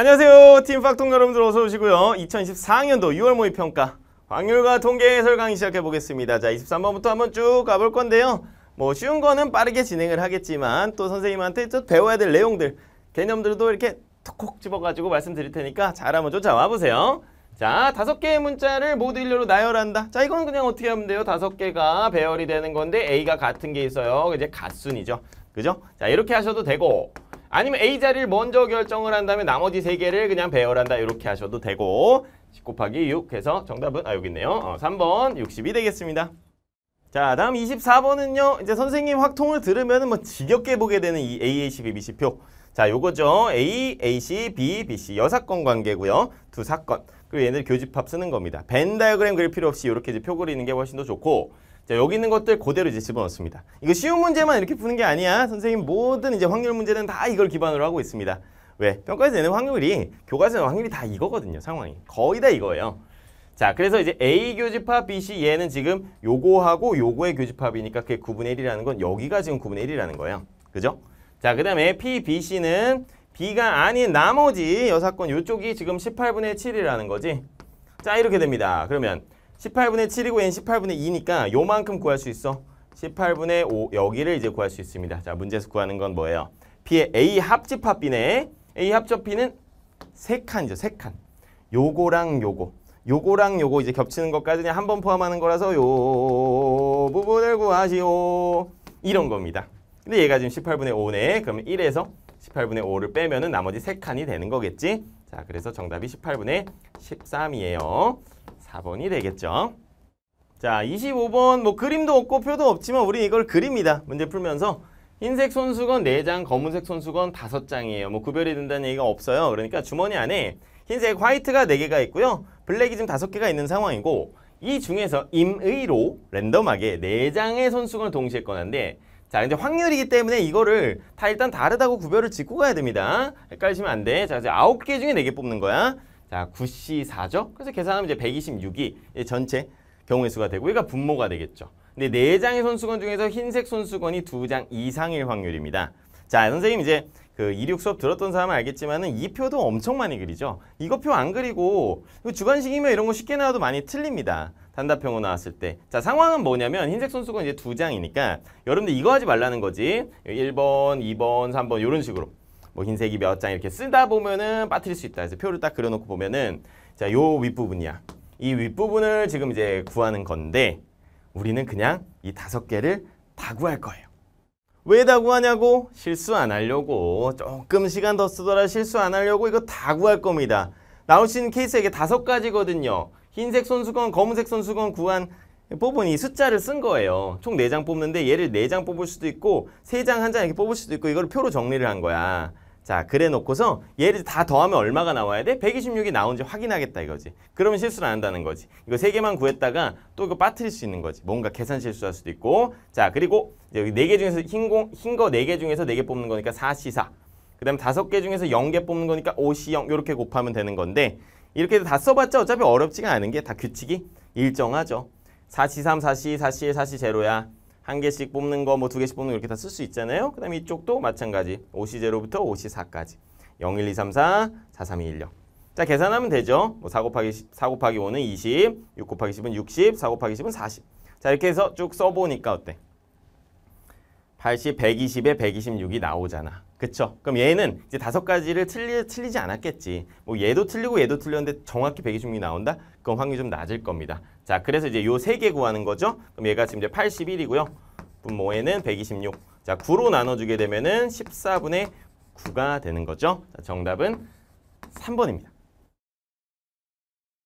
안녕하세요. 팀팍통 여러분들 어서 오시고요. 2024학년도 6월 모의평가 확률과 통계 해설 강의 시작해 보겠습니다. 자, 23번부터 한번 쭉 가볼 건데요. 뭐 쉬운 거는 빠르게 진행을 하겠지만 또 선생님한테 또 배워야 될 내용들, 개념들도 이렇게 톡콕 집어가지고 말씀드릴 테니까 잘 한번 쫓아와 보세요. 자, 다섯 개의 문자를 모두 일렬로 나열한다. 자, 이건 그냥 어떻게 하면 돼요? 다섯 개가 배열이 되는 건데 A가 같은 게 있어요. 이제 갓순이죠. 그죠? 자, 이렇게 하셔도 되고 아니면 A 자리를 먼저 결정을 한 다음에 나머지 세 개를 그냥 배열한다 이렇게 하셔도 되고 10 곱하기 6 해서 정답은 아 여기 있네요. 어, 3번 6 2 되겠습니다. 자 다음 24번은요. 이제 선생님 확통을 들으면 뭐 지겹게 보게 되는 이 A, A, C, B, B, C표 자 요거죠. A, A, C, B, B, C 여사건 관계고요. 두 사건 그리고 얘네들 교집합 쓰는 겁니다. 벤 다이어그램 그릴 필요 없이 이렇게 이제 표 그리는 게 훨씬 더 좋고 자, 여기 있는 것들 그대로 이제 집어넣습니다. 이거 쉬운 문제만 이렇게 푸는 게 아니야. 선생님 모든 이제 확률 문제는 다 이걸 기반으로 하고 있습니다. 왜? 평가에서 내는 확률이 교과서 확률이 다 이거거든요. 상황이. 거의 다 이거예요. 자, 그래서 이제 A 교집합 BC 얘는 지금 요거하고 요거의 교집합이니까 그게 9분의 1이라는 건 여기가 지금 9분의 1이라는 거예요. 그죠? 자, 그 다음에 P, BC는 B가 아닌 나머지 여사건 요쪽이 지금 18분의 7이라는 거지. 자, 이렇게 됩니다. 그러면 18분의 7이고 n 18분의 2니까 요만큼 구할 수 있어. 18분의 5 여기를 이제 구할 수 있습니다. 자 문제에서 구하는 건 뭐예요? B의 A 합집합 B네. A 합접 B는 세 칸이죠. 세 칸. 요거랑 요거. 요거랑 요거 이제 겹치는 것까지 는한 번 포함하는 거라서 요 부분을 구하시오. 이런 겁니다. 근데 얘가 지금 18분의 5네. 그러면 1에서 18분의 5를 빼면 은 나머지 세칸이 되는 거겠지? 자, 그래서 정답이 18분의 13이에요. 4번이 되겠죠. 자, 25번 뭐 그림도 없고 표도 없지만 우리 이걸 그립니다. 문제 풀면서 흰색 손수건 4장, 검은색 손수건 5장이에요. 뭐 구별이 된다는 얘기가 없어요. 그러니까 주머니 안에 흰색 화이트가 4개가 있고요. 블랙이 지금 5개가 있는 상황이고 이 중에서 임의로 랜덤하게 4장의 손수건을 동시에 꺼는데 자 이제 확률이기 때문에 이거를 다 일단 다르다고 구별을 짓고 가야 됩니다. 헷갈리시면 안 돼. 자 이제 9개 중에 4개 뽑는 거야. 자, 9C4죠? 그래서 계산하면 이제 126이 전체 경우의 수가 되고 얘가 분모가 되겠죠. 근데 네 장의 손수건 중에서 흰색 손수건이 두 장 이상일 확률입니다. 자, 선생님 이제 그26 수업 들었던 사람은 알겠지만은 이 표도 엄청 많이 그리죠. 이거 표 안 그리고 그 주관식이면 이런 거 쉽게 나와도 많이 틀립니다. 단답형으로 나왔을 때. 자, 상황은 뭐냐면 흰색 손수건 이제 두 장이니까 여러분들 이거 하지 말라는 거지. 1번, 2번, 3번 이런 식으로. 뭐 흰색이 몇 장 이렇게 쓰다 보면은 빠뜨릴 수 있다. 그래서 표를 딱 그려놓고 보면은 자, 요 윗부분이야. 이 윗부분을 지금 이제 구하는 건데 우리는 그냥 이 다섯 개를 다 구할 거예요. 왜 다 구하냐고? 실수 안 하려고. 조금 시간 더 쓰더라 실수 안 하려고 이거 다 구할 겁니다. 나올 수 있는 케이스가 이게 다섯 가지거든요. 흰색 손수건, 검은색 손수건 구한 뽑은 이 숫자를 쓴 거예요. 총 네 장 뽑는데 얘를 네 장 뽑을 수도 있고 세 장 한 장 이렇게 뽑을 수도 있고 이걸 표로 정리를 한 거야. 자, 그래 놓고서 얘를 다 더하면 얼마가 나와야 돼? 126이 나온지 확인하겠다 이거지. 그러면 실수를 안 한다는 거지. 이거 세개만 구했다가 또 이거 빠뜨릴 수 있는 거지. 뭔가 계산 실수할 수도 있고. 자, 그리고 여기 네 개 중에서 흰거 네 개 중에서 네 개 뽑는 거니까 4C4. 그 다음에 다섯 개 중에서 0개 뽑는 거니까 5C0 이렇게 곱하면 되는 건데 이렇게 다 써봤자 어차피 어렵지가 않은 게 다 규칙이 일정하죠. 4C3, 4C, 4C1, 4C0야. 한 개씩 뽑는 거, 뭐 두 개씩 뽑는 거 이렇게 다 쓸 수 있잖아요. 그 다음에 이쪽도 마찬가지. 5C0부터 5C4까지. 0, 1, 2, 3, 4, 4, 3, 2, 1, 0. 자, 계산하면 되죠. 뭐4 곱하기 10, 4 곱하기 5는 20, 6 곱하기 10은 60, 4 곱하기 10은 40. 자, 이렇게 해서 쭉 써보니까 어때? 80, 120에 126이 나오잖아. 그쵸? 그럼 얘는 이제 다섯 가지를 틀리, 틀리지 않았겠지. 뭐 얘도 틀리고 얘도 틀렸는데 정확히 126이 나온다? 그럼 확률이 좀 낮을 겁니다. 자, 그래서 이제 요 세 개 구하는 거죠. 그럼 얘가 지금 이제 81이고요. 분모에는 126. 자, 9로 나눠주게 되면은 14분의 9가 되는 거죠. 자, 정답은 3번입니다.